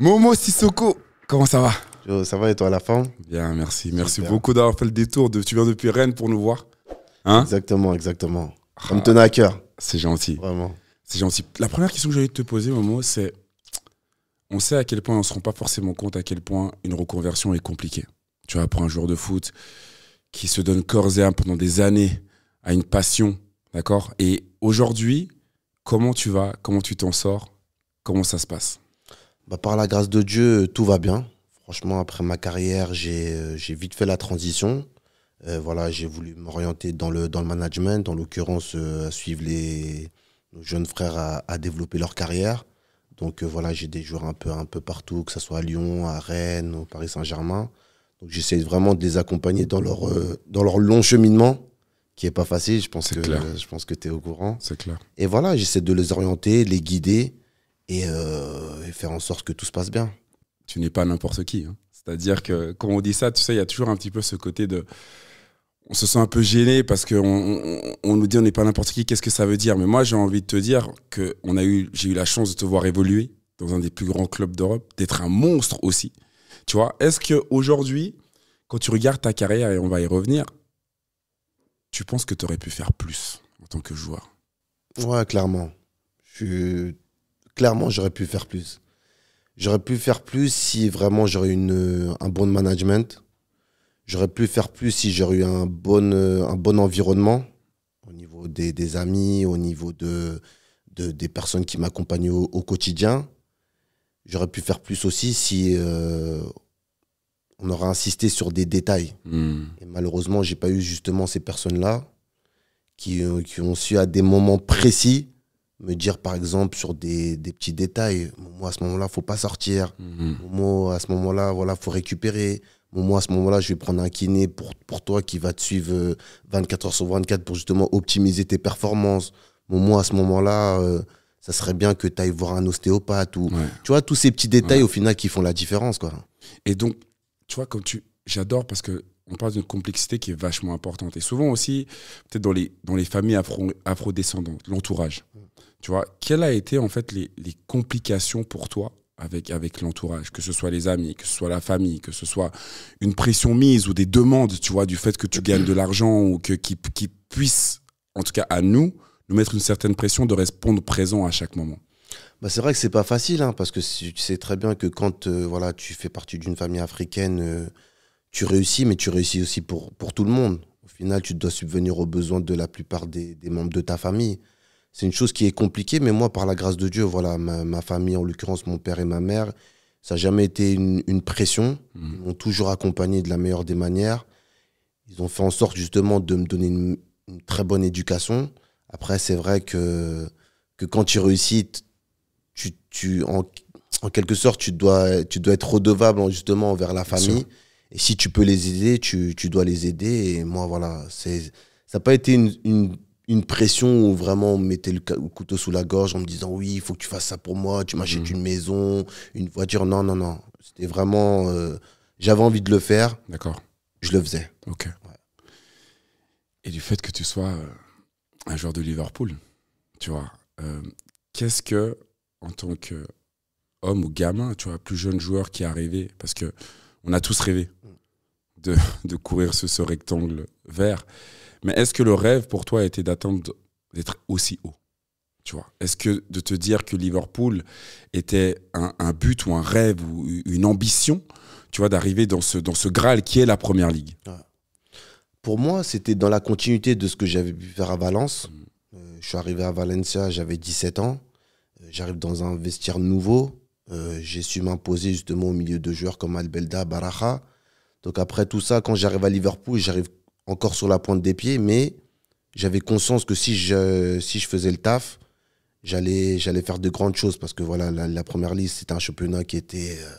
Momo Sissoko, comment ça va Ça va et toi, la forme Bien, merci. Merci beaucoup d'avoir fait le détour. tu viens depuis Rennes pour nous voir. Hein? exactement, exactement. Ça me ah, tenait à cœur. C'est gentil. Vraiment. C'est gentil. La première question que de te poser, Momo, c'est on sait à quel point on ne se rend pas forcément compte à quel point une reconversion est compliquée. Tu vois, pour un joueur de foot qui se donne corps et âme pendant des années à une passion, d'accord Et aujourd'hui, comment tu vas Comment tu t'en sors Comment ça se passe bah, Par la grâce de Dieu, tout va bien. Franchement, après ma carrière, j'ai euh, vite fait la transition. Euh, voilà, j'ai voulu m'orienter dans le, dans le management, en l'occurrence, euh, suivre les, nos jeunes frères à, développer leur carrière. Donc voilà, j'ai des joueurs un peu, un peu partout, que ce soit à Lyon, à Rennes, au Paris Saint-Germain. Donc j'essaie vraiment de les accompagner dans leur, dans leur long cheminement, qui n'est pas facile, je pense que, que tu es au courant. C'est clair. Et voilà, j'essaie de les orienter, les guider. Euh, et, faire en sorte que tout se passe bien. Tu n'es pas n'importe qui. Hein. C'est-à-dire que quand on dit ça, tu sais, il y a toujours un petit peu ce côté de on se sent un peu gêné parce qu'on on, on, nous dit on n'est pas n'importe qui, qu'est-ce que ça veut dire Mais moi, j'ai envie de te dire que on a eu, j'ai eu la chance de te voir évoluer dans un des plus grands clubs d'Europe, d'être un monstre aussi. Tu vois, est-ce qu'aujourd'hui, quand tu regardes ta carrière, et on va y revenir, tu penses que tu aurais pu faire plus en tant que joueur Ouais, clairement. Je suis clairement, j'aurais pu faire plus. J'aurais pu faire plus si vraiment j'aurais eu un bon management. J'aurais pu faire plus si j'aurais eu un bon, euh, un bon environnement au niveau des, amis, au niveau de, des personnes qui m'accompagnent au, quotidien. J'aurais pu faire plus aussi si euh, on aurait insisté sur des détails. Hmm. Et malheureusement, j'ai pas eu justement ces personnes-là qui, euh, qui ont su à des moments précis me dire par exemple sur des, petits détails moi à ce moment-là faut pas sortir mhm. moi à ce moment-là voilà faut récupérer moi à ce moment-là je vais prendre un kiné pour, toi qui va te suivre 24 euh, heures sur 24 pour justement optimiser tes performances moi à ce moment-là euh, ça serait bien que tu ailles voir un ostéopathe ou tu vois tous ces petits détails au final qui font la différence quoi et donc tu vois quand tu j'adore parce que on parle d'une complexité qui est vachement importante. Et souvent aussi, peut-être dans les, dans les familles afro, descendantes l'entourage. Tu vois, quelles ont été en fait les, complications pour toi avec, avec l'entourage, que ce soit les amis, que ce soit la famille, que ce soit une pression mise ou des demandes, tu vois, du fait que tu gagnes de l'argent ou que qui, puisse, en tout cas à nous, nous mettre une certaine pression de répondre présent à chaque moment. Bah c'est vrai que c'est pas facile, hein, parce que tu sais très bien que quand euh, voilà, tu fais partie d'une famille africaine, euh, tu réussis, mais tu réussis aussi pour, pour tout le monde. Au final, tu dois subvenir aux besoins de la plupart des, membres de ta famille. C'est une chose qui est compliquée, mais moi, par la grâce de Dieu, voilà, ma, famille, en l'occurrence mon père et ma mère, ça n'a jamais été une, pression. Mhm. Ils m'ont toujours accompagné de la meilleure des manières. Ils ont fait en sorte justement de me donner une, très bonne éducation. Après, c'est vrai que, que quand tu réussis, tu, tu en, quelque sorte, tu dois, tu dois être redevable justement envers la famille. Et si tu peux les aider, tu, tu dois les aider. Et moi, voilà, c'est, ça n'a pas été une, une, pression où vraiment on me mettait le couteau sous la gorge en me disant oui, il faut que tu fasses ça pour moi, tu m'achètes mhm. une maison, une voiture. Non, non, non. C'était vraiment. Euh, j'avais envie de le faire. D'accord. Je le faisais. Ok. Et du fait que tu sois euh, un joueur de Liverpool, tu vois, euh, qu'est-ce que, en tant qu'homme ou gamin, tu vois, plus jeune joueur qui est arrivé, parce que on a tous rêvé de, courir sur ce rectangle vert. Mais est-ce que le rêve pour toi était d'atteindre d'être aussi haut tu vois Est-ce que de te dire que Liverpool était un, but ou un rêve ou une ambition, tu vois, d'arriver dans ce, dans ce Graal qui est la Première Ligue Pour moi, c'était dans la continuité de ce que j'avais pu faire à Valence. Mm. Euh, je suis arrivé à Valencia, j'avais 17 ans. Euh, j'arrive dans un vestiaire nouveau. Euh, j'ai su m'imposer justement au milieu de joueurs comme Albelda, Baraja. Donc après tout ça, quand j'arrive à Liverpool, j'arrive encore sur la pointe des pieds, mais j'avais conscience que si je, si je faisais le taf, j'allais faire de grandes choses parce que voilà la, première liste, c'était un championnat qui était euh,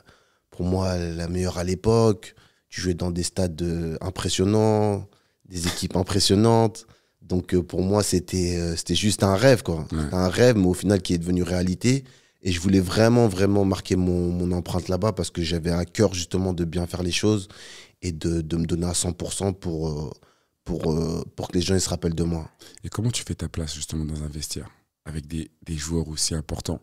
pour moi la meilleure à l'époque tu jouais dans des stades euh, impressionnants des équipes impressionnantes donc pour moi c'était juste un rêve quoi un rêve mais au final qui est devenu réalité et je voulais vraiment, vraiment marquer mon, empreinte là-bas parce que j'avais à cœur justement de bien faire les choses et de, de me donner à 100% pour, pour, euh, euh, pour que les gens ils se rappellent de moi. Et comment tu fais ta place justement dans un vestiaire avec des, des joueurs aussi importants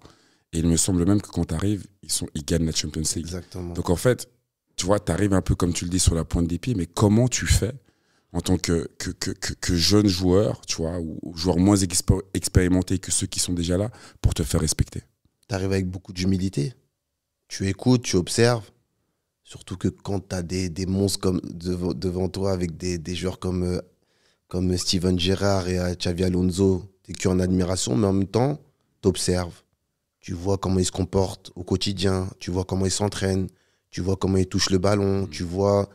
Et il me semble même que quand tu arrives, ils, sont, ils gagnent la Champions League. Exactement. Donc en fait, tu vois, tu arrives un peu comme tu le dis sur la pointe des pieds, mais comment tu fais en tant que, que, que, que, jeune joueur, tu vois, ou joueur moins expérimenté que ceux qui sont déjà là, pour te faire respecter tu arrives avec beaucoup d'humilité. Tu écoutes, tu observes. Surtout que quand tu as des, monstres comme devant, toi avec des, joueurs comme, euh, comme Steven Gerrard et euh, Xavi Alonso, tu es en admiration, mais en même temps, tu observes. Tu vois comment ils se comportent au quotidien, tu vois comment ils s'entraînent, tu vois comment ils touchent le ballon, mm. tu vois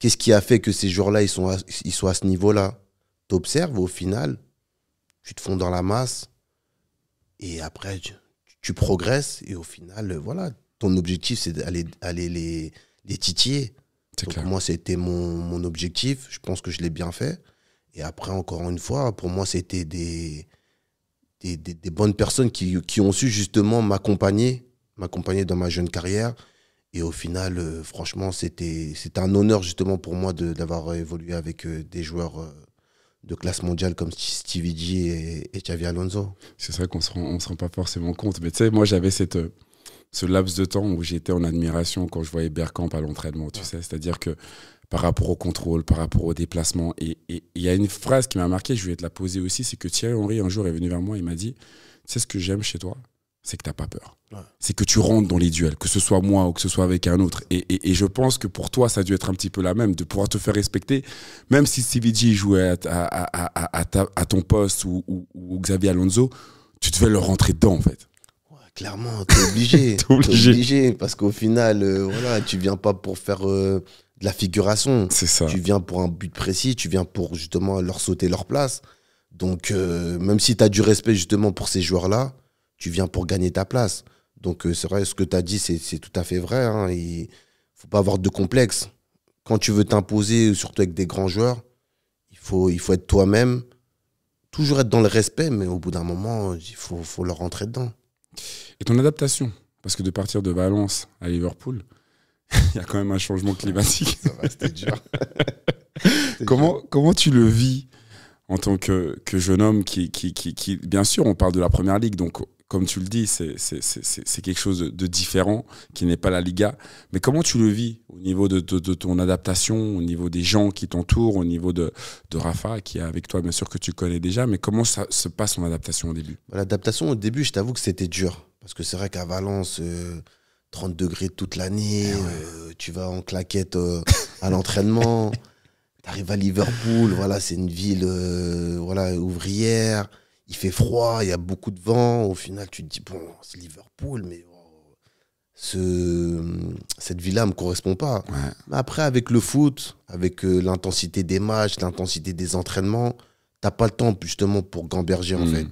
qu'est-ce qui a fait que ces joueurs-là, ils, sont ils soient à ce niveau-là. Tu observes au final, tu te fonds dans la masse, et après, tu tu progresses et au final, euh, voilà, ton objectif, c'est d'aller aller les, les titiller. Pour moi, c'était mon, objectif. Je pense que je l'ai bien fait. Et après, encore une fois, pour moi, c'était des des, bonnes personnes qui, ont su justement m'accompagner, m'accompagner dans ma jeune carrière. Et au final, euh, franchement, c'était un honneur justement pour moi d'avoir évolué avec euh, des joueurs de classe mondiale comme Stevie G et, Xavier Xavi Alonso. C'est vrai qu'on ne se rend pas forcément compte. Mais tu sais, moi, j'avais cette euh, ce laps de temps où j'étais en admiration quand je voyais Bergkamp à l'entraînement, tu sais, c'est-à-dire que par rapport au contrôle, par rapport au déplacement, et il y a une phrase qui m'a marqué, je vais te la poser aussi, c'est que Thierry Henry un jour est venu vers moi, il m'a dit, tu sais ce que j'aime chez toi, c'est que tu n'as pas peur. C'est que tu rentres dans les duels, que ce soit moi ou que ce soit avec un autre. Et, je pense que pour toi, ça a dû être un petit peu la même, de pouvoir te faire respecter, même si CVG jouait à, ton poste ou, Xavier Alonso, tu devais leur rentrer dedans en fait. Ouais, clairement, t'es obligé. obligé. obligé. parce qu'au final, euh, voilà, tu viens pas pour faire euh, de la figuration. C'est ça. Tu viens pour un but précis, tu viens pour justement leur sauter leur place. Donc, euh, même si tu as du respect justement pour ces joueurs-là, tu viens pour gagner ta place. Donc euh, c'est vrai, ce que tu as dit, c'est tout à fait vrai. Hein. Il faut pas avoir de complexe. Quand tu veux t'imposer, surtout avec des grands joueurs, il faut, il faut être toi-même. Toujours être dans le respect, mais au bout d'un moment, il faut, faut leur rentrer dedans. Et ton adaptation Parce que de partir de Valence à Liverpool, il y a quand même un changement climatique. C'était dur. comment, comment tu le vis en tant que, que jeune homme qui, qui, qui, qui, bien sûr, on parle de la première ligue, donc comme tu le dis, c'est quelque chose de, différent qui n'est pas la Liga. Mais comment tu le vis au niveau de, ton adaptation, au niveau des gens qui t'entourent, au niveau de, Rafa qui est avec toi, bien sûr que tu connais déjà, mais comment ça se passe son adaptation au début L'adaptation au début, je t'avoue que c'était dur. Parce que c'est vrai qu'à Valence, 30 euh, degrés toute l'année, eh euh, tu vas en claquette euh, à l'entraînement, tu arrives à Liverpool, voilà, c'est une ville voilà, ouvrière il fait froid, il y a beaucoup de vent. Au final, tu te dis, bon, c'est Liverpool, mais oh, ce, cette ville là ne me correspond pas. après, avec le foot, avec euh, l'intensité des matchs, l'intensité des entraînements, t'as pas le temps justement pour gamberger en hmm. fait.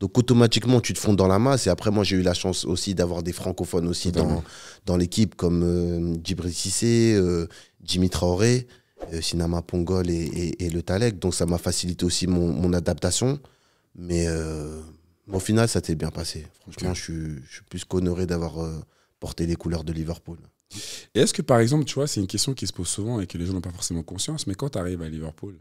Donc automatiquement, tu te fonds dans la masse. Et après, moi, j'ai eu la chance aussi d'avoir des francophones aussi dans, dans l'équipe, comme euh, Djibril Sissé, euh, Jimmy Traoré, Sinama Pongol et, le Talek. Donc ça m'a facilité aussi mon, mon adaptation. Euh, mais au final, ça t'est bien passé. Franchement, je, suis, plus qu'honoré d'avoir euh, porté les couleurs de Liverpool. Et est-ce que, par exemple, tu vois, c'est une question qui se pose souvent et que les gens n'ont pas forcément conscience, mais quand tu arrives à Liverpool,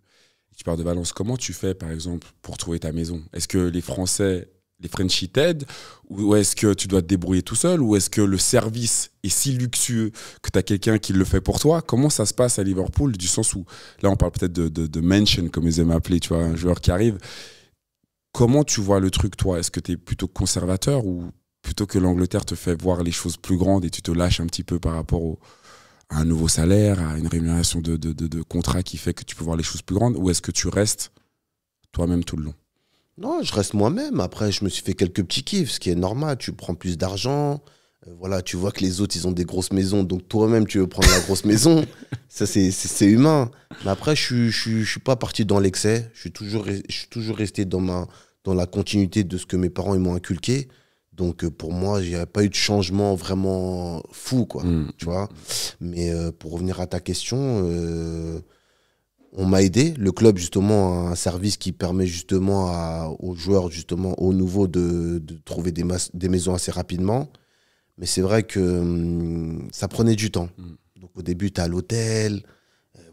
tu pars de Valence, comment tu fais, par exemple, pour trouver ta maison Est-ce que les Français, les Frenchies t'aident Ou est-ce que tu dois te débrouiller tout seul Ou est-ce que le service est si luxueux que tu as quelqu'un qui le fait pour toi Comment ça se passe à Liverpool Du sens où, là, on parle peut-être de, de, mention, comme ils aiment appeler, tu vois, un joueur qui arrive Comment tu vois le truc, toi Est-ce que tu es plutôt conservateur ou plutôt que l'Angleterre te fait voir les choses plus grandes et tu te lâches un petit peu par rapport à un nouveau salaire, à une rémunération de, contrat qui fait que tu peux voir les choses plus grandes Ou est-ce que tu restes toi-même tout le long Non, je reste moi-même. Après, je me suis fait quelques petits kiffs, ce qui est normal. Tu prends plus d'argent. Euh, voilà, tu vois que les autres, ils ont des grosses maisons, donc toi-même, tu veux prendre la grosse maison. Ça, c'est humain. Mais après, je ne suis pas parti dans l'excès. Je, je suis toujours resté dans ma, dans la continuité de ce que mes parents m'ont inculqué. Donc euh, pour moi, il n'y a pas eu de changement vraiment fou, quoi. Mm. Tu vois. Mais euh, pour revenir à ta question, euh, on m'a aidé. Le club justement a un service qui permet justement aux joueurs justement au nouveau, de, trouver des, des, maisons assez rapidement. Mais c'est vrai que hum, ça prenait du temps. Mm. Donc au début, tu es à l'hôtel.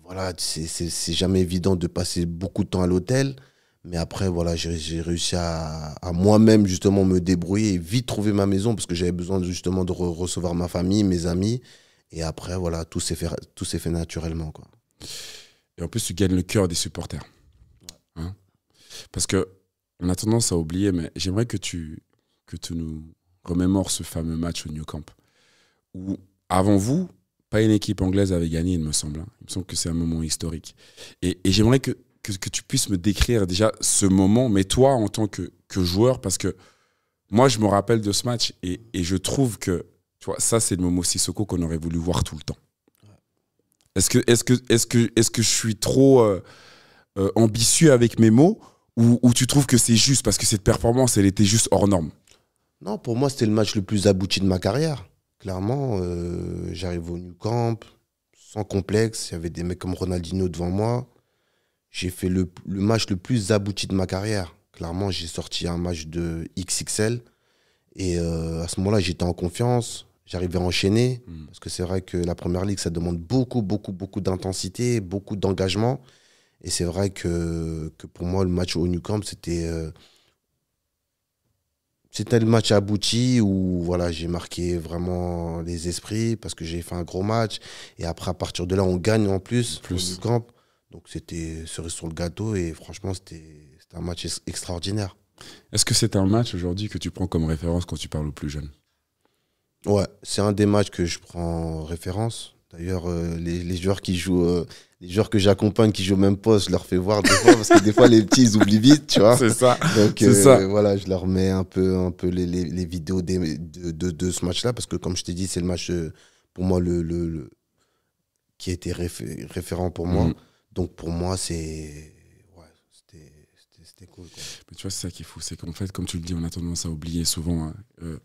voilà, c'est jamais évident de passer beaucoup de temps à l'hôtel. Mais après, voilà, j'ai réussi à, à moi-même justement me débrouiller et vite trouver ma maison parce que j'avais besoin justement de recevoir ma famille, mes amis. Et après, voilà, tout s'est fait, tout fait naturellement. Quoi. Et en plus, tu gagnes le cœur des supporters. Hein. parce que a tendance à oublier, mais j'aimerais que tu, que tu nous remémores ce fameux match au New Camp où, avant vous, pas une équipe anglaise avait gagné, il me semble. Hein. Il me semble que c'est un moment historique. et j'aimerais que que, tu puisses me décrire déjà ce moment, mais toi en tant que, que joueur, parce que moi je me rappelle de ce match et, et je trouve que tu vois, ça c'est le Momo Sissoko qu'on aurait voulu voir tout le temps. Est-ce que, est que, est que, est que je suis trop euh, euh, ambitieux avec mes mots ou, tu trouves que c'est juste parce que cette performance elle était juste hors norme Non, pour moi c'était le match le plus abouti de ma carrière. Clairement, euh, j'arrive au New Camp sans complexe. Il y avait des mecs comme Ronaldinho devant moi j'ai fait le, match le plus abouti de ma carrière. Clairement, j'ai sorti un match de XXL. Et euh, à ce moment-là, j'étais en confiance. J'arrivais à enchaîner. Hmm. Parce que c'est vrai que la première ligue, ça demande beaucoup, beaucoup, beaucoup d'intensité, beaucoup d'engagement. Et c'est vrai que, que, pour moi, le match au Camp, c'était. Euh, c'était le match abouti où voilà, j'ai marqué vraiment les esprits parce que j'ai fait un gros match. Et après, à partir de là, on gagne en plus. plus. Donc c'était cerise sur le gâteau et franchement, c'était un match extraordinaire. Est-ce que c'est un match aujourd'hui que tu prends comme référence quand tu parles aux plus jeunes Ouais, c'est un des matchs que je prends référence. D'ailleurs, euh, les, les, joueurs qui jouent, euh, les joueurs que j'accompagne qui jouent au même poste, je leur fais voir des fois parce que des fois les petits ils oublient vite, tu vois. C'est ça. Donc euh, ça. voilà, je leur mets un peu, un peu les, les, vidéos de, de, de, ce match-là parce que comme je t'ai dit, c'est le match pour moi le, le, qui a été référent pour moi. Mhm. Donc pour moi, c'est. c'était cool. Mais tu vois, c'est ça qui est fou. C'est qu'en fait, comme tu le dis, on a tendance à oublier souvent hein, euh,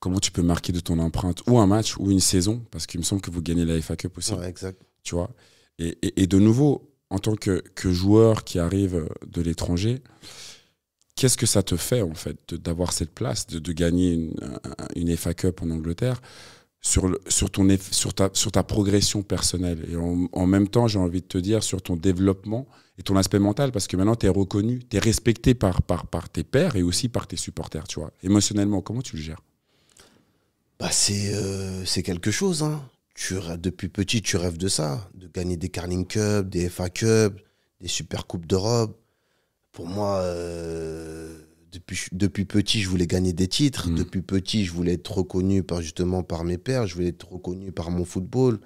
comment tu peux marquer de ton empreinte ou un match ou une saison, parce qu'il me semble que vous gagnez la FA Cup aussi. exact. Tu vois et, de nouveau, en tant que, joueur qui arrive de l'étranger, qu'est-ce que ça te fait en fait d'avoir cette place, de, gagner une, FA Cup en Angleterre sur, ton, sur, ta, sur ta progression personnelle. Et en, même temps, j'ai envie de te dire sur ton développement et ton aspect mental, parce que maintenant, tu es reconnu, tu es respecté par, par, par tes pairs et aussi par tes supporters. Tu vois. Émotionnellement, comment tu le gères bah euh, C'est quelque chose. Hein. Tu, depuis petit, tu rêves de ça, de gagner des Carling Cup, des FA Cup, des Super Coupes d'Europe. Pour moi, euh, depuis, depuis petit, je voulais gagner des titres. Mm. Depuis petit, je voulais être reconnu par, justement par mes pères. Je voulais être reconnu par mon football.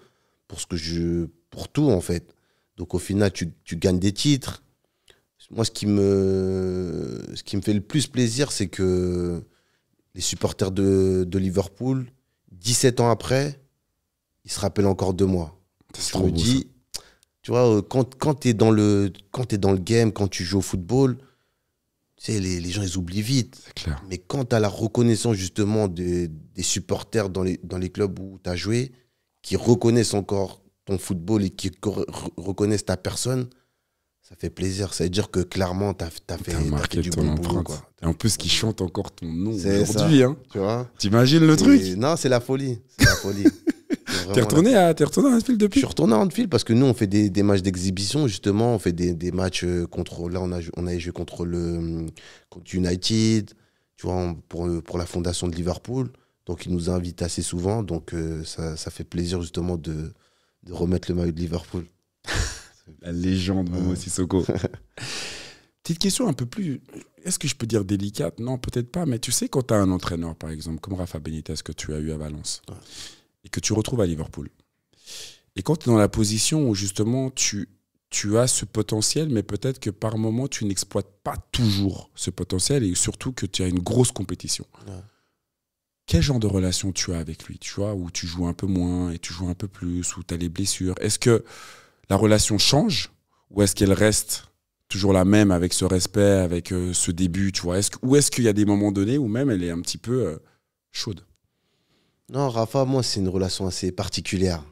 Pour, ce que je, pour tout, en fait. Donc au final, tu, tu gagnes des titres. Moi, ce qui me, ce qui me fait le plus plaisir, c'est que les supporters de, de, Liverpool, 17 ans après, ils se rappellent encore de moi. Je me dis, tu vois, euh, quand, quand tu es, dans le, quand es dans le game, quand tu joues au football, sais, les, gens, ils oublient vite. Mais quand tu as la reconnaissance, justement, des supporters dans les, clubs où tu as joué, qui reconnaissent encore ton football et qui reconnaissent ta personne, ça fait plaisir. Ça veut dire que clairement, tu as, fait as du ton bon boulot, Et en plus, qui chante encore ton nom aujourd'hui. Hein. Tu vois T'imagines le truc Non, c'est la folie. C'est la folie. T'es retourné, à... es retourné à Anfield depuis Je suis retourné à Anfield parce que nous, on fait des, matchs d'exhibition, justement. On fait des, matchs euh, contre. Là, on a, on a joué contre, le, euh, contre United, tu vois, pour, euh, pour la fondation de Liverpool. Donc, ils nous invitent assez souvent. Donc, ça, ça, fait plaisir, justement, de, de remettre le maillot de Liverpool. la légende, Momo Soko. Petite question un peu plus, est-ce que je peux dire délicate Non, peut-être pas, mais tu sais, quand tu as un entraîneur, par exemple, comme Rafa Benitez que tu as eu à Valence, et que tu retrouves à Liverpool. Et quand tu es dans la position où justement tu, tu as ce potentiel, mais peut-être que par moment tu n'exploites pas toujours ce potentiel et surtout que tu as une grosse compétition. Quel genre de relation tu as avec lui Tu vois, où tu joues un peu moins et tu joues un peu plus, où tu as les blessures. Est-ce que la relation change ou est-ce qu'elle reste toujours la même avec ce respect, avec euh, ce début, tu vois Ou est-ce qu'il y a des moments donnés où même elle est un petit peu euh, chaude non, Rafa, moi, c'est une relation assez particulière.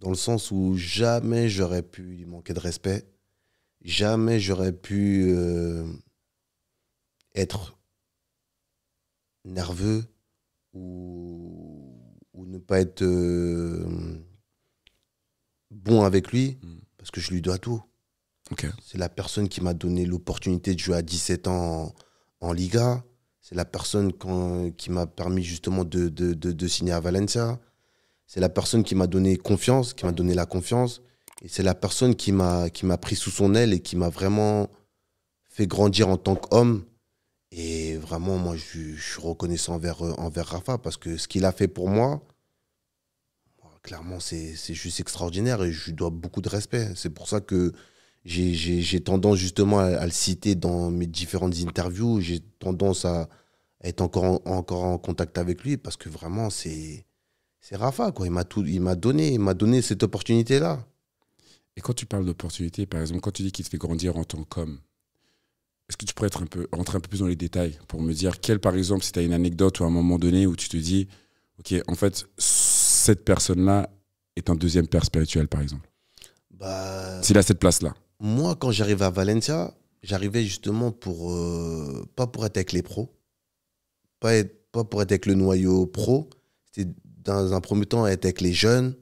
Dans le sens où jamais j'aurais pu lui manquer de respect. Jamais j'aurais pu euh, être nerveux ou, ne pas être euh, bon avec lui hmm. parce que je lui dois tout. C'est la personne qui m'a donné l'opportunité de jouer à 17 ans en, en Liga. C'est la personne qui m'a permis justement de, signer à Valencia. C'est la personne qui m'a donné confiance, qui m'a donné la confiance. Et c'est la personne qui m'a pris sous son aile et qui m'a vraiment fait grandir en tant qu'homme. Et vraiment, moi, je, suis reconnaissant envers, envers Rafa parce que ce qu'il a fait pour moi, clairement, c'est juste extraordinaire et je lui dois beaucoup de respect. C'est pour ça que j'ai tendance justement à, le citer dans mes différentes interviews. J'ai tendance à être encore en, encore en contact avec lui parce que vraiment, c'est Rafa. Quoi. Il m'a donné, il donné cette opportunité-là. Et quand tu parles d'opportunité, par exemple, quand tu dis qu'il te fait grandir en tant qu'homme, est-ce que tu pourrais être un peu, rentrer un peu plus dans les détails pour me dire quel par exemple, si tu as une anecdote ou un moment donné où tu te dis, OK, en fait, cette personne-là est un deuxième père spirituel, par exemple bah, S'il a cette place-là. Moi, quand j'arrive à Valencia, j'arrivais justement pour. Euh, pas pour être avec les pros, pas, pour être avec le noyau pro. C'était dans un premier temps être avec les jeunes,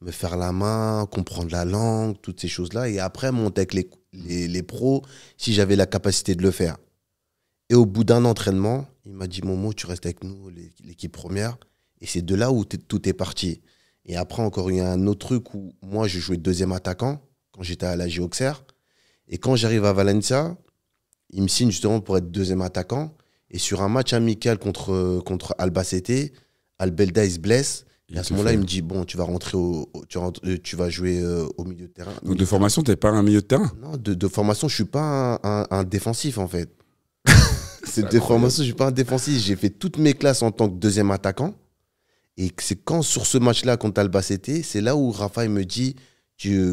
me faire la main, comprendre la langue, toutes ces choses-là. Et après, monter avec les, pros si j'avais la capacité de le faire. Et au bout d'un entraînement, il m'a dit Momo, tu restes avec nous, l'équipe première. Et c'est de là où tout est parti. Et après, encore, il y a un autre truc où moi, je jouais deuxième attaquant quand j'étais à la Auxerre. Et quand j'arrive à Valencia, il me signe justement pour être deuxième attaquant. Et sur un match amical contre, contre Albacete, Albelda il se blesse. Et à ce moment-là, il me dit Bon, tu vas rentrer au, euh, tu, vas jouer euh, au milieu de terrain. Donc de formation, n'es pas un milieu de terrain Non, de, formation, je suis pas un, défensif en fait. c'est de formation, je suis pas un défensif. J'ai fait toutes mes classes en tant que deuxième attaquant. Et c'est quand sur ce match-là contre Albacete, c'est là où Rafael me dit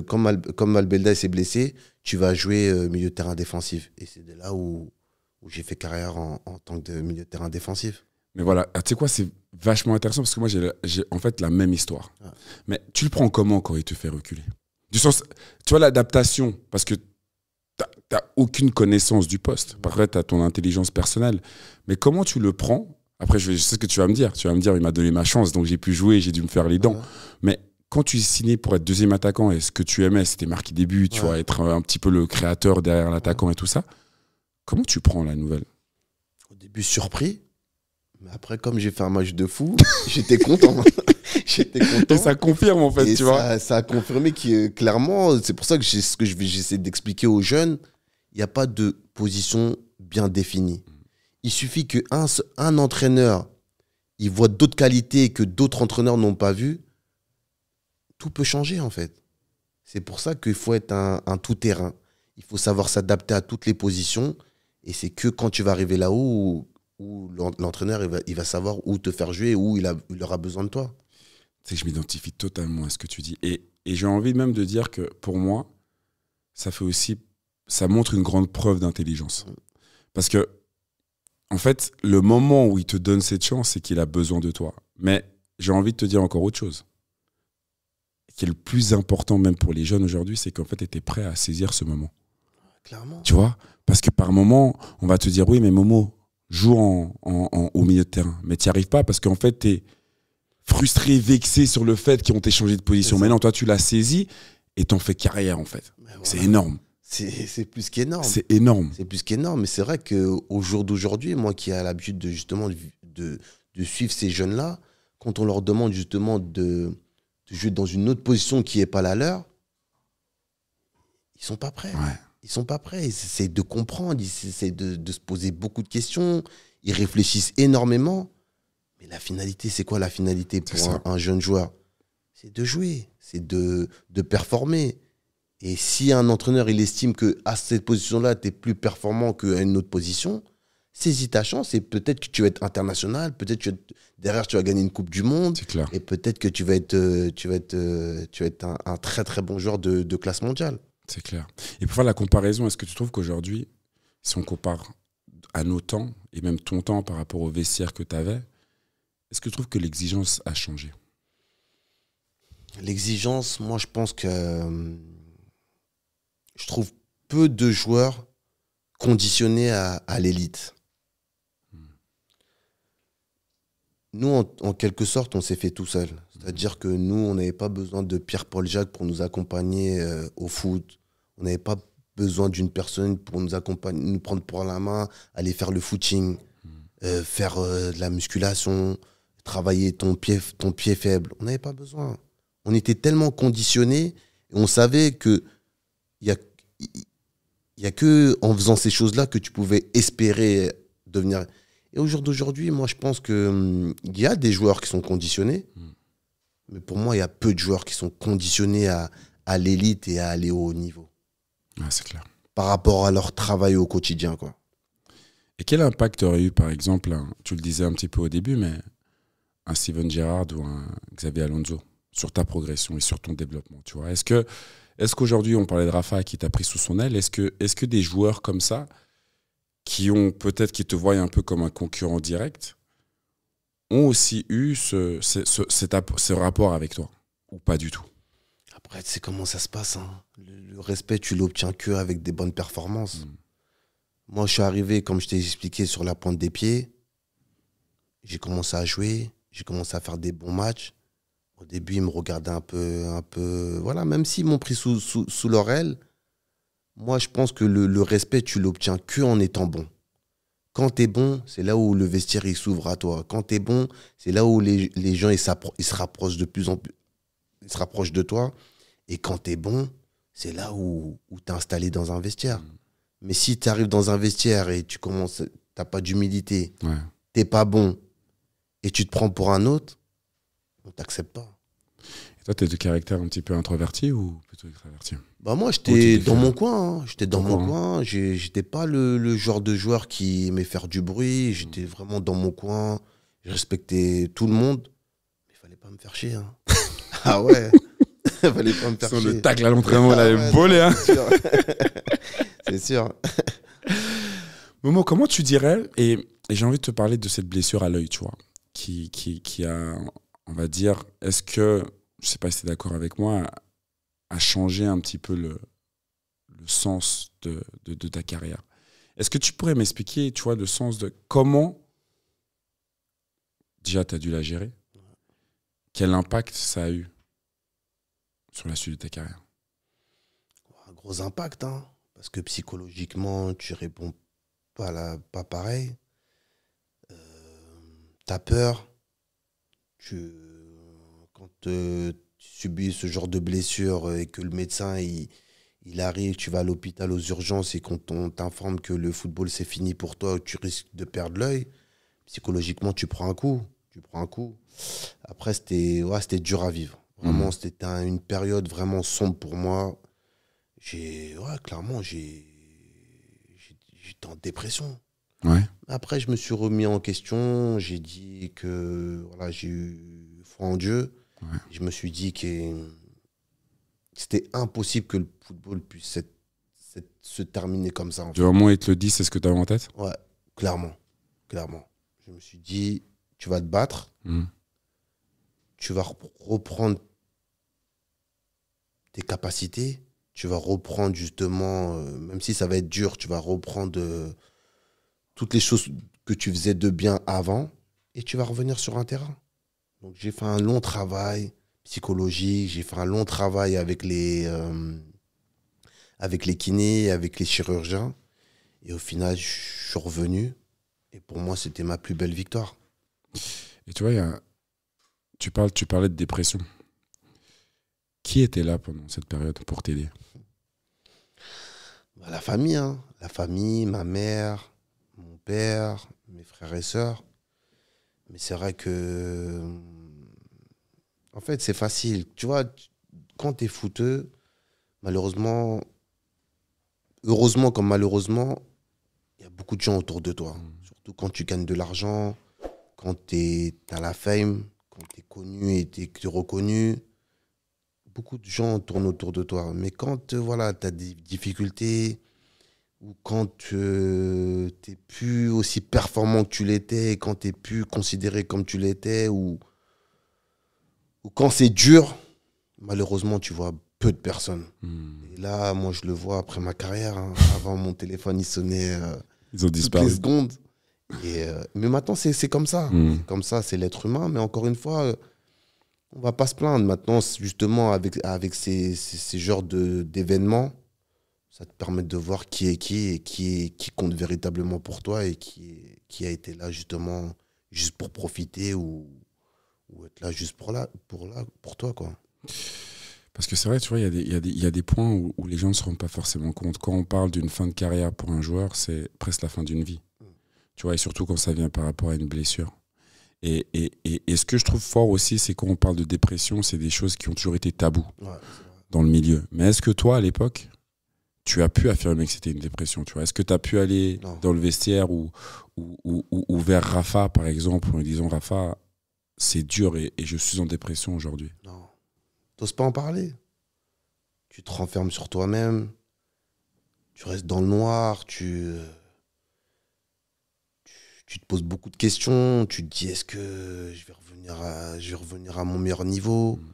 comme, comme s'est blessé, tu vas jouer euh, milieu de terrain défensif. Et c'est de là où, j'ai fait carrière en, tant que milieu de terrain défensif. Mais voilà, ah, tu sais quoi, c'est vachement intéressant parce que moi, j'ai en fait la même histoire. Ah. Mais tu le prends comment quand il te fait reculer Du sens, tu vois, l'adaptation, parce que tu n'as aucune connaissance du poste. Parfait, tu as ton intelligence personnelle. Mais comment tu le prends Après, je, sais ce que tu vas me dire. Tu vas me dire, il m'a donné ma chance, donc j'ai pu jouer, j'ai dû me faire les dents. Ah Mais quand tu es signé pour être deuxième attaquant et ce que tu aimais, c'était marqué début, tu vois, être un, petit peu le créateur derrière l'attaquant et tout ça, comment tu prends la nouvelle Au début, surpris. Mais après, comme j'ai fait un match de fou, j'étais content. j'étais content. Et ça confirme, en fait, tu vois. Ça a confirmé que, euh, clairement, c'est pour ça que ce que j'essaie d'expliquer aux jeunes, il n'y a pas de position bien définie. Il suffit qu'un un entraîneur, il voit d'autres qualités que d'autres entraîneurs n'ont pas vues tout peut changer en fait. C'est pour ça qu'il faut être un, tout-terrain. Il faut savoir s'adapter à toutes les positions. Et c'est que quand tu vas arriver là-haut où, l'entraîneur il va, savoir où te faire jouer, où il, aura besoin de toi. C'est que je m'identifie totalement à ce que tu dis. Et, et j'ai envie même de dire que pour moi, ça fait aussi. Ça montre une grande preuve d'intelligence. Mm. Parce que, en fait, le moment où il te donne cette chance, c'est qu'il a besoin de toi. Mais j'ai envie de te dire encore autre chose qui est le plus important même pour les jeunes aujourd'hui, c'est qu'en fait, tu es prêt à saisir ce moment. Clairement. Tu vois Parce que par moment, on va te dire, oui, mais Momo, joue au milieu de terrain. Mais tu n'y arrives pas parce qu'en fait, tu es frustré, vexé sur le fait qu'ils ont échangé de position. Maintenant, toi, tu l'as saisi et t'en fais carrière, en fait. C'est énorme. C'est plus qu'énorme. C'est énorme. C'est plus qu'énorme. Mais c'est vrai qu'au jour d'aujourd'hui, moi qui ai l'habitude de justement de suivre ces jeunes-là, quand on leur demande justement de, de jouer dans une autre position qui n'est pas la leur, ils sont pas prêts. Ils Ils sont pas prêts. Ils essaient de comprendre, ils essaient de, se poser beaucoup de questions, ils réfléchissent énormément. Mais la finalité, c'est quoi la finalité pour un, jeune joueur C'est de jouer, c'est de, de performer. Et si un entraîneur il estime que à cette position-là, tu es plus performant qu'à une autre position, saisis ta chance et peut-être que tu vas être international, peut-être que derrière tu vas gagner une Coupe du Monde. Clair. Et peut-être que tu vas être, euh, tu être, euh, tu être un, très très bon joueur de, classe mondiale. C'est clair. Et pour faire la comparaison, est-ce que tu trouves qu'aujourd'hui, si on compare à nos temps et même ton temps par rapport au vestiaire que tu avais, est-ce que tu trouves que l'exigence a changé L'exigence, moi je pense que euh, je trouve peu de joueurs conditionnés à l'élite. nous, en, quelque sorte, on s'est fait tout seul. C'est-à-dire que nous, on n'avait pas besoin de Pierre-Paul Jacques pour nous accompagner euh, au foot. On n'avait pas besoin d'une personne pour nous accompagner, nous prendre pour la main, aller faire le footing, hmm. euh, faire euh, de la musculation, travailler ton pied, ton pied faible. On n'avait pas besoin. On était tellement conditionnés on savait que il a, y a que en faisant ces choses-là que tu pouvais espérer devenir. Et au jour d'aujourd'hui, moi, je pense qu'il hum, y a des joueurs qui sont conditionnés. Mm. Mais pour moi, il y a peu de joueurs qui sont conditionnés à, à l'élite et à aller au haut niveau. c'est clair. Par rapport à leur travail au quotidien, quoi. Et quel impact aurait eu, par exemple, tu le disais un petit peu au début, mais un Steven Gerrard ou un Xavier Alonso sur ta progression et sur ton développement, tu vois Est-ce que est-ce qu'aujourd'hui, on parlait de Rafa qui t'a pris sous son aile Est-ce que, est -ce que des joueurs comme ça, qui ont peut-être qui te voient un peu comme un concurrent direct, ont aussi eu ce, rapport avec toi ou pas du tout Après, sais comment ça se passe. Hein. Le, respect, tu l'obtiens que avec des bonnes performances. Hmm. Moi, je suis arrivé, comme je t'ai expliqué, sur la pointe des pieds. J'ai commencé à jouer, j'ai commencé à faire des bons matchs. Au début, ils me regardaient un peu, un peu. Voilà, même s'ils m'ont pris sous, sous, moi, je pense que le, respect, tu l'obtiens que en étant bon. Quand tu es bon, c'est là où le vestiaire s'ouvre à toi. Quand tu es bon, c'est là où les, gens ils, se rapprochent de plus en plus. Ils se rapprochent de toi. Et quand tu es bon, c'est là où, où tu installé dans un vestiaire. Mm. Mais si tu arrives dans un vestiaire et tu commences, t'as pas d'humilité, t'es pas bon, et tu te prends pour un autre, on t'accepte pas. Et toi, t'es es de caractère un petit peu introverti ou plutôt extraverti bah moi, j'étais hein. dans mon coin. J'étais dans mon coin. J'étais pas le, le, genre de joueur qui aimait faire du bruit. Hmm. J'étais vraiment dans mon coin. Je respectais tout le monde. Mais il fallait pas me faire chier. Hein. ah ouais. fallait pas me faire chier. chier. le tac, à l'entraînement, il avait ah volé. Hein. C'est sûr. Momo, comment tu dirais, et, j'ai envie de te parler de cette blessure à l'œil, tu vois, qui, qui, a, on va dire, est-ce que, je sais pas si tu es d'accord avec moi, à changer un petit peu le, sens de, ta carrière. Est-ce que tu pourrais m'expliquer, tu vois, le sens de comment, déjà, tu as dû la gérer Quel impact ça a eu sur la suite de ta carrière Un gros impact, hein, parce que psychologiquement, tu réponds pas, la, pas pareil. Euh, tu peur. Tu, quand subis ce genre de blessure euh, et que le médecin, il, arrive, tu vas à l'hôpital aux urgences et quand on t'informe que le football, c'est fini pour toi, tu risques de perdre l'œil, psychologiquement, tu prends un coup. Tu prends un coup. Après, c'était ouais, dur à vivre. Mmh. Vraiment, c'était une période vraiment sombre pour moi. J'ai, ouais, clairement, j'ai, j'étais en dépression. Après, je me suis remis en question. J'ai dit que voilà, j'ai eu foi en Dieu. Je me suis dit que c'était impossible que le football puisse se terminer comme ça. Tu du moins, être le 10, c'est ce que tu avais en tête Ouais, clairement. Clairement. Je me suis dit, tu vas te battre, hmm. tu vas reprendre tes capacités, tu vas reprendre justement, euh, même si ça va être dur, tu vas reprendre euh, toutes les choses que tu faisais de bien avant et tu vas revenir sur un terrain. Donc j'ai fait un long travail psychologique, j'ai fait un long travail avec les, euh, avec les kinés, avec les chirurgiens. Et au final, je suis revenu. Et pour moi, c'était ma plus belle victoire. Et tu vois, tu, parles, tu parlais de dépression. Qui était là pendant cette période pour t'aider bah, La famille. Hein. La famille, ma mère, mon père, mes frères et sœurs. Mais c'est vrai que. En fait, c'est facile. Tu vois, quand es fouteux, malheureusement, heureusement comme malheureusement, il y a beaucoup de gens autour de toi. Mm. Surtout quand tu gagnes de l'argent, quand tu as la fame, quand tu es connu et que tu es reconnu. Beaucoup de gens tournent autour de toi. Mais quand euh, voilà, tu as des difficultés, ou quand euh, tu n'es plus aussi performant que tu l'étais, quand tu n'es plus considéré comme tu l'étais, ou, quand c'est dur, malheureusement, tu vois peu de personnes. Hmm. là, moi, je le vois après ma carrière. Hein. Avant, mon téléphone, il sonnait euh, secondes. Euh, mais maintenant, c'est comme ça. Hmm. Comme ça, c'est l'être humain. Mais encore une fois, euh, on va pas se plaindre. Maintenant, justement, avec, avec ces, ces, ces genres d'événements, ça te permet de voir qui est qui et qui, qui compte véritablement pour toi et qui, qui a été là justement juste pour profiter ou, être là juste pour, là, pour, là, pour toi. Quoi. Parce que c'est vrai, tu vois, il y, a des points où, les gens ne se rendent pas forcément compte. Quand on parle d'une fin de carrière pour un joueur, c'est presque la fin d'une vie. Tu vois, et surtout quand ça vient par rapport à une blessure. Et, ce que je trouve fort aussi, c'est quand on parle de dépression, c'est des choses qui ont toujours été tabous dans le milieu. Mais est-ce que toi, à l'époque, tu as pu affirmer que c'était une dépression, tu vois. Est-ce que tu as pu aller dans le vestiaire ou, ou, vers Rafa, par exemple, en disant Rafa, c'est dur et, je suis en dépression aujourd'hui Non. T'oses pas en parler. Tu te renfermes sur toi-même. Tu restes dans le noir. Tu, tu, te poses beaucoup de questions. Tu te dis est-ce que je vais revenir à, je à mon meilleur niveau mm.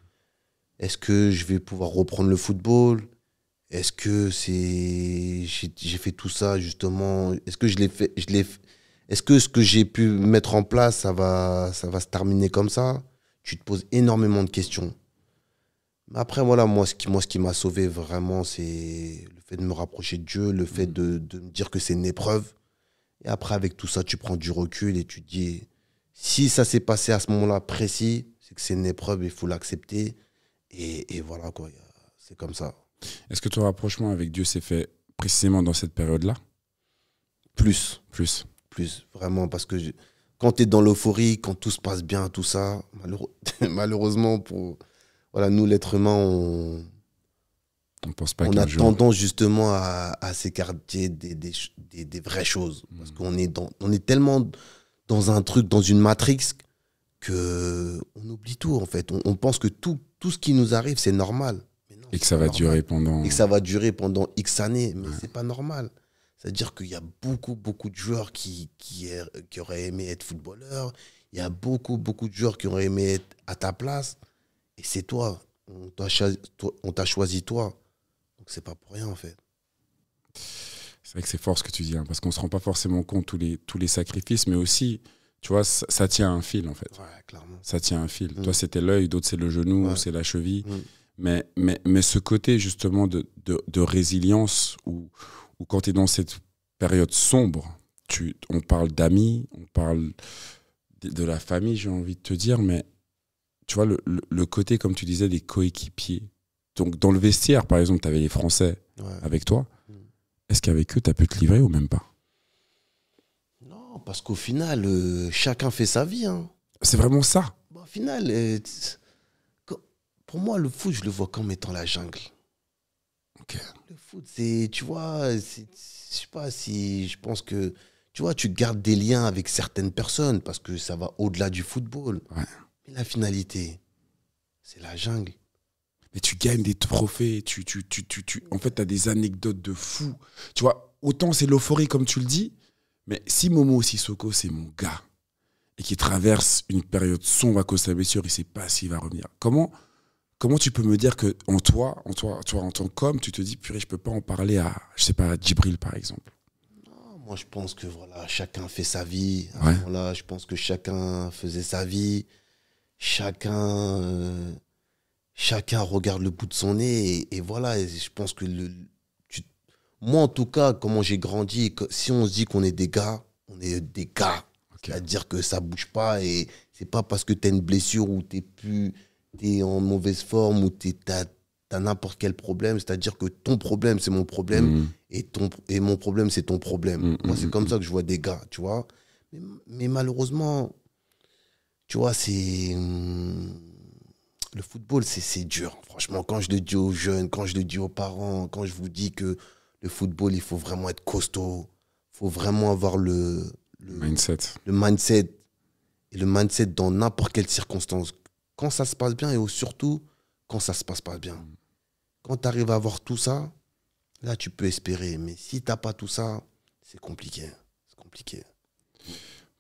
Est-ce que je vais pouvoir reprendre le football est-ce que c'est j'ai fait tout ça justement Est-ce que je l'ai fait je Est-ce que ce que j'ai pu mettre en place ça va ça va se terminer comme ça Tu te poses énormément de questions. Mais après voilà moi ce qui moi ce qui m'a sauvé vraiment c'est le fait de me rapprocher de Dieu, le fait mmh. de, me dire que c'est une épreuve. Et après avec tout ça tu prends du recul et tu te dis si ça s'est passé à ce moment-là précis, c'est que c'est une épreuve, il faut l'accepter. Et, et, voilà, quoi. C'est comme ça. Est-ce que ton rapprochement avec Dieu s'est fait précisément dans cette période-là Plus. Plus. Plus, vraiment, parce que quand tu es dans l'euphorie, quand tout se passe bien, tout ça, malheureusement, pour voilà, nous, l'être humain, on... On, pense pas a tendance justement à, s'écarter des, vraies choses. Hmm. Parce qu'on est, dans... on est tellement dans un truc, dans une matrix, que on oublie tout en fait. On, pense que tout ce qui nous arrive, c'est normal. Et que ça va durer pendant. Et que ça va durer pendant X années. Mais ce c'est pas normal. C'est-à-dire qu'il y a beaucoup, beaucoup de joueurs qui, qui, auraient aimé être footballeurs. Il y a beaucoup, beaucoup de joueurs qui auraient aimé être à ta place. Et c'est toi. On t'a choisi, choisi toi. Donc c'est pas pour rien en fait. C'est vrai que c'est fort ce que tu dis, hein, parce qu'on se rend pas forcément compte tous les, tous les sacrifices, mais aussi, tu vois, ça, tient un fil en fait. Ouais, clairement. Ça tient un fil. Mm. Toi, c'était l'œil, d'autres, c'est le genou, c'est la cheville. Mm. Mais, mais, mais ce côté justement de, de, résilience où, ou quand tu es dans cette période sombre, tu, on parle d'amis, on parle de, la famille, j'ai envie de te dire, mais tu vois, le, le, côté, comme tu disais, des coéquipiers. Donc dans le vestiaire, par exemple, tu avais les Français avec toi. Mm. Est-ce qu'avec eux, tu as pu te livrer ou même pas Non, parce qu'au final, euh, chacun fait sa vie. Hein. C'est vraiment ça. Bah, au final, euh, pour moi, le foot, je le vois comme étant la jungle. Le foot, c'est, tu vois, je sais pas si je pense que, tu vois, tu gardes des liens avec certaines personnes parce que ça va au-delà du football. Mais la finalité, c'est la jungle. Mais tu gagnes des trophées, tu, tu, tu, tu, en fait, tu as des anecdotes de fou. Tu vois, autant c'est l'euphorie, comme tu le dis, mais si Momo Sissoko, c'est mon gars, et qui traverse une période sombre à cause de sa blessure, il sait pas s'il va revenir. Comment Comment tu peux me dire que en toi, en toi, toi en tant qu'homme, tu te dis purée, je peux pas en parler à, je sais pas, à Djibril par exemple moi je pense que voilà, chacun fait sa vie. je pense que chacun faisait sa vie. Chacun, euh, chacun regarde le bout de son nez. Et, voilà, je pense que le, moi en tout cas, comment j'ai grandi, si on se dit qu'on est des gars, on est des gars. C'est-à-dire que ça bouge pas et c'est pas parce que tu as une blessure ou tu t'es plus T'es en mauvaise forme ou t'as n'importe quel problème, c'est-à-dire que ton problème, c'est mon problème mm. et, ton, et mon problème, c'est ton problème. Mm, mm, Moi, c'est comme ça que je vois des gars, tu vois. Mais, malheureusement, tu vois, c'est. Le football, c'est dur. Franchement, quand je le dis aux jeunes, quand je le dis aux parents, quand je vous dis que le football, il faut vraiment être costaud, il faut vraiment avoir le, le, mindset. Le mindset. Et le mindset dans n'importe quelle circonstance quand ça se passe bien et surtout quand ça se passe pas bien. Quand tu arrives à avoir tout ça, là tu peux espérer. Mais si tu n'as pas tout ça, c'est compliqué. C'est compliqué.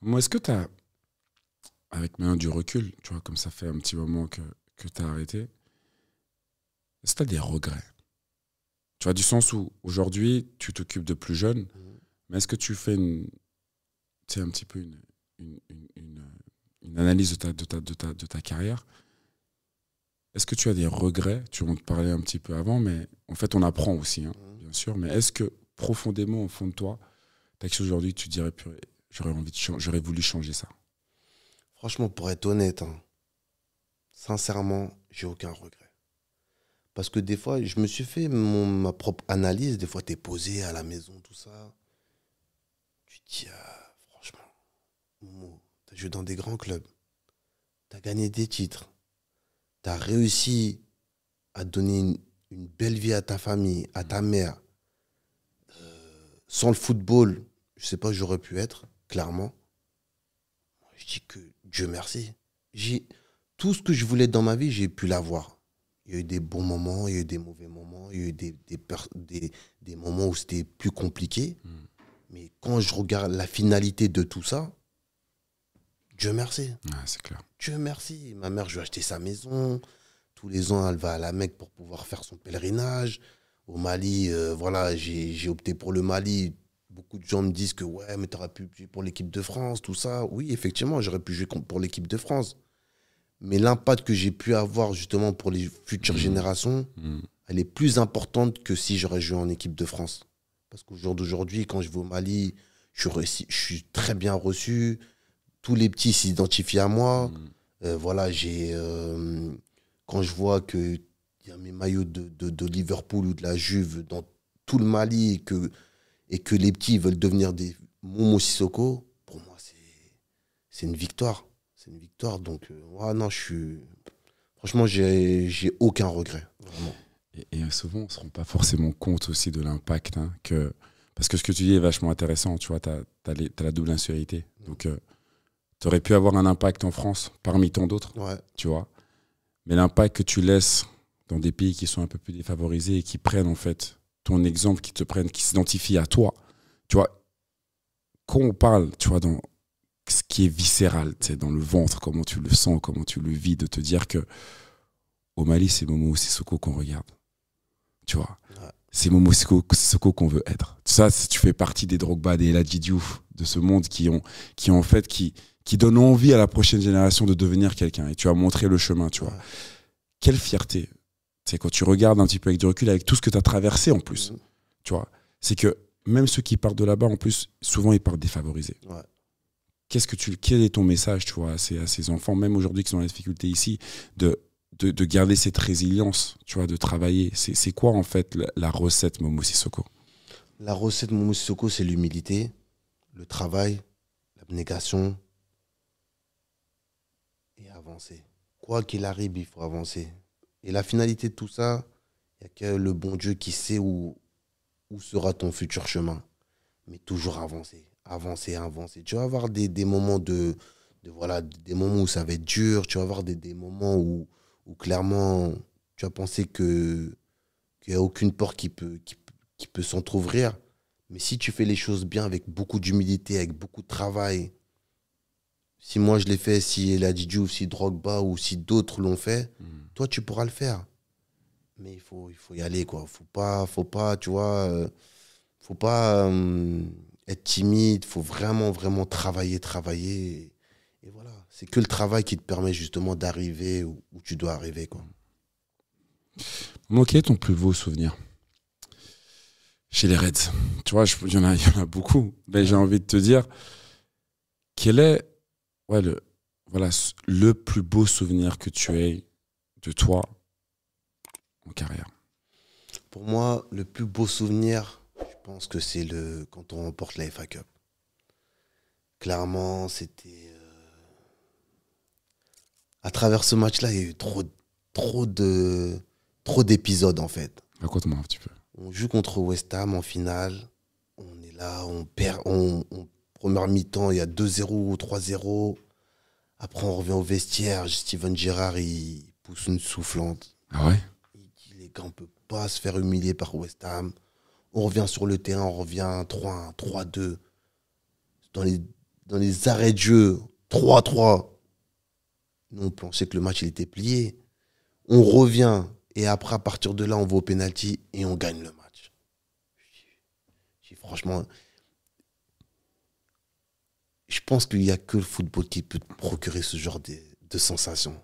Moi, est-ce que tu as, avec maintenant du recul, tu vois, comme ça fait un petit moment que, que tu as arrêté, est-ce que tu as des regrets Tu vois, du sens où aujourd'hui, tu t'occupes de plus jeunes, mhm. mais est-ce que tu fais une. un petit peu une, une une analyse de ta, de ta, de ta, de ta carrière, est-ce que tu as des regrets Tu en parlais un petit peu avant, mais en fait, on apprend aussi, hein, mm. bien sûr. Mais est-ce que profondément, au fond de toi, tu as quelque chose aujourd'hui que tu dirais, plus j'aurais, envie de j'aurais voulu changer ça Franchement, pour être honnête, hein, sincèrement, j'ai aucun regret. Parce que des fois, je me suis fait mon, ma propre analyse. Des fois, tu es posé à la maison, tout ça. Tu te dis, ah, franchement, tu dans des grands clubs, tu as gagné des titres, tu as réussi à donner une, belle vie à ta famille, à ta mm. mère. Euh, sans le football, je ne sais pas où j'aurais pu être, clairement. Je dis que Dieu merci. tout ce que je voulais dans ma vie, j'ai pu l'avoir. Il y a eu des bons moments, il y a eu des mauvais moments, il y a eu des, des, moments où c'était plus compliqué. Mm. Mais quand je regarde la finalité de tout ça, Dieu merci. c'est clair. Dieu merci. Ma mère, je lui acheter acheté sa maison. Tous les ans, elle va à la Mecque pour pouvoir faire son pèlerinage. Au Mali, euh, voilà, j'ai opté pour le Mali. Beaucoup de gens me disent que ouais, mais t'aurais pu jouer pour l'équipe de France, tout ça. Oui, effectivement, j'aurais pu jouer pour l'équipe de France. Mais l'impact que j'ai pu avoir justement pour les futures mmh. générations, mmh. elle est plus importante que si j'aurais joué en équipe de France. Parce qu'au jour d'aujourd'hui, quand je vais au Mali, je je suis très bien reçu tous les petits s'identifient à moi. Mm. Euh, voilà, j'ai. Euh, quand je vois qu'il y a mes maillots de, de, Liverpool ou de la Juve dans tout le Mali et que, et que les petits veulent devenir des Momo Sissoko, pour moi, c'est une victoire. C'est une victoire. Donc, euh, ouais, non, je suis. Franchement, j'ai aucun regret. Vraiment. Et, souvent, on ne se rend pas forcément compte aussi de l'impact hein, que. Parce que ce que tu dis est vachement intéressant, tu vois, tu as, la double insularité. Mm. Donc, tu aurais pu avoir un impact en France parmi tant d'autres, tu vois. Mais l'impact que tu laisses dans des pays qui sont un peu plus défavorisés et qui prennent en fait ton exemple, qui te prennent, qui s'identifient à toi, tu vois. Quand on parle, tu vois, dans ce qui est viscéral, tu sais, dans le ventre, comment tu le sens, comment tu le vis, de te dire que au Mali, c'est Momo Sissoko qu'on regarde, tu vois. C'est Momo Sissoko qu'on veut être. Ça, tu fais partie des Drogba, des Eladji de ce monde qui ont, qui ont en fait, qui, qui donne envie à la prochaine génération de devenir quelqu'un. Et tu as montré le chemin, tu vois. Quelle fierté. C'est quand tu regardes un petit peu avec du recul, avec tout ce que tu as traversé en plus. Mm. Tu vois, c'est que même ceux qui partent de là-bas, en plus, souvent ils partent défavorisés. Qu'est-ce que tu, quel est ton message, tu vois, à ces, à ces enfants, même aujourd'hui qui sont dans la difficulté ici, de, de, garder cette résilience, tu vois, de travailler. C'est quoi en fait la, la recette Momo Sissoko La recette Momo Sissoko, c'est l'humilité, le travail, l'abnégation, avancer. Quoi qu'il arrive, il faut avancer. Et la finalité de tout ça, il n'y a que le bon Dieu qui sait où, où sera ton futur chemin. Mais toujours avancer, avancer, avancer. Tu vas avoir des, moments de, de, voilà, des moments où ça va être dur. Tu vas avoir des, moments où, où clairement tu vas penser que qu'il n'y a aucune porte qui peut, qui, qui peut s'entr'ouvrir. Mais si tu fais les choses bien avec beaucoup d'humilité, avec beaucoup de travail, si moi je l'ai fait, si Eladi Diouf, si Drogba ou si d'autres l'ont fait, hmm. toi tu pourras le faire. Mais il faut, il faut y aller, quoi. Faut pas, faut pas, tu vois, euh, faut pas euh, être timide, faut vraiment, vraiment travailler, travailler. Et, voilà, c'est que le travail qui te permet justement d'arriver où, tu dois arriver, quoi. Moi, quel est ton plus beau souvenir chez les Reds Tu vois, il y, en a beaucoup. Mais j'ai envie de te dire, quel est le, voilà, le plus beau souvenir que tu aies de toi en carrière Pour moi, le plus beau souvenir, je pense que c'est le quand on remporte la FA Cup. Clairement, c'était. Euh, à travers ce match-là, il y a eu trop, trop de trop d'épisodes en fait. Raconte-moi un On joue contre West Ham en finale. On est là, on perd. On, première mi-temps, il y a 2-0 ou 3-0. Après, on revient au vestiaire. Steven Gerrard, il pousse une soufflante. Ah ouais Il dit les gars, on peut pas se faire humilier par West Ham. On revient sur le terrain, on revient 3-1, 3-2. Dans les, dans les arrêts de jeu, 3-3. Nous, on pensait que le match, il était plié. On revient. Et après, à partir de là, on va au pénalty et on gagne le match. Franchement, je pense qu'il n'y a que le football qui peut te procurer ce genre de, sensations.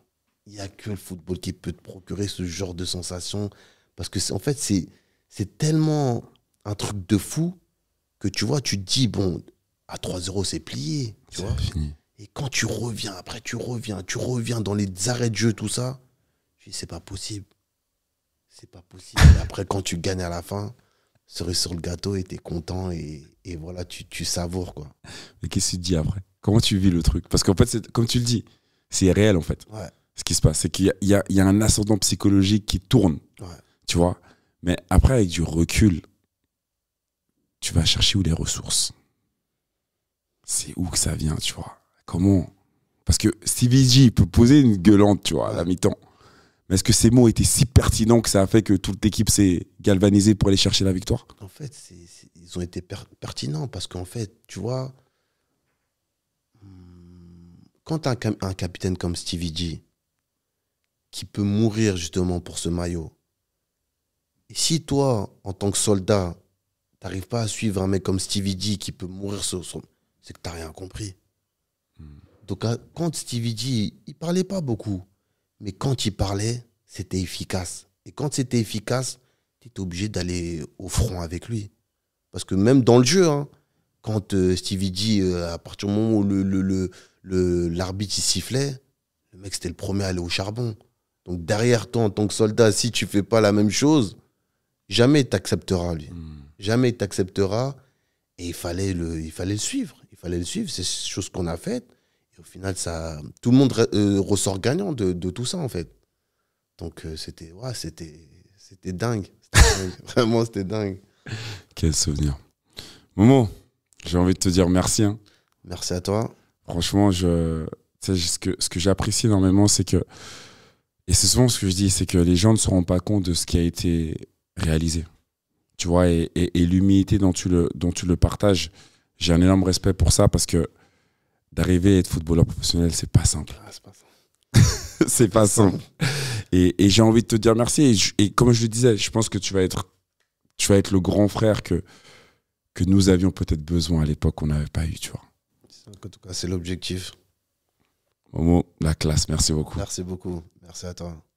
Il n'y a que le football qui peut te procurer ce genre de sensations. Parce que, en fait, c'est tellement un truc de fou que tu vois, tu te dis, bon, à 3-0, c'est plié. Tu vois Et quand tu reviens, après, tu reviens, tu reviens dans les arrêts de jeu, tout ça, je c'est pas possible. C'est pas possible. Et après, quand tu gagnes à la fin, cerise sur le gâteau et t'es content et, voilà, tu, tu savoures quoi. Mais qu'est-ce que tu te dis après Comment tu vis le truc Parce qu'en fait, comme tu le dis, c'est réel en fait. Ce qui se passe, c'est qu'il y, y a, un ascendant psychologique qui tourne. Tu vois Mais après, avec du recul, tu vas chercher où les ressources C'est où que ça vient, tu vois Comment Parce que Stevie G peut poser une gueulante, tu vois, à la mi-temps est-ce que ces mots étaient si pertinents que ça a fait que toute l'équipe s'est galvanisée pour aller chercher la victoire En fait, ils ont été pertinents parce qu'en fait, tu vois, hmm, quand un, capitaine comme Stevie G, qui peut mourir justement pour ce maillot, si toi, en tant que soldat, t'arrives pas à suivre un mec comme Stevie G qui peut mourir C'est que tu t'as rien compris. Hmm. Donc quand Stevie G, il parlait pas beaucoup. Mais quand il parlait, c'était efficace. Et quand c'était efficace, tu étais obligé d'aller au front avec lui. Parce que même dans le jeu, hein, quand euh, Stevie dit, euh, à partir du moment où l'arbitre le, le, sifflait, le mec c'était le premier à aller au charbon. Donc derrière toi, en tant que soldat, si tu fais pas la même chose, jamais il t'acceptera lui. Hmm. Jamais il t'acceptera. Et il fallait, le, il fallait le suivre. Il fallait le suivre. C'est chose qu'on a faite au final, ça, tout le monde euh, ressort gagnant de, tout ça, en fait. Donc, euh, c'était ouais, c'était c'était dingue. Vraiment, c'était dingue. Quel souvenir. Momo, j'ai envie de te dire merci. Hein. Merci à toi. Franchement, je, ce que, ce que j'apprécie énormément, c'est que, et c'est souvent ce que je dis, c'est que les gens ne se rendent pas compte de ce qui a été réalisé. Tu vois, et, et l'humilité dont, tu le, dont tu le partages, j'ai un énorme respect pour ça parce que d'arriver à être footballeur professionnel, c'est pas simple. Ah, c'est pas simple. Et, j'ai envie de te dire merci. Et, comme je le disais, je pense que tu vas être, tu vas être le grand frère que, que nous avions peut-être besoin à l'époque qu'on n'avait pas eu, tu vois. c'est l'objectif. Momo, la classe, merci beaucoup. Merci beaucoup. Merci à toi.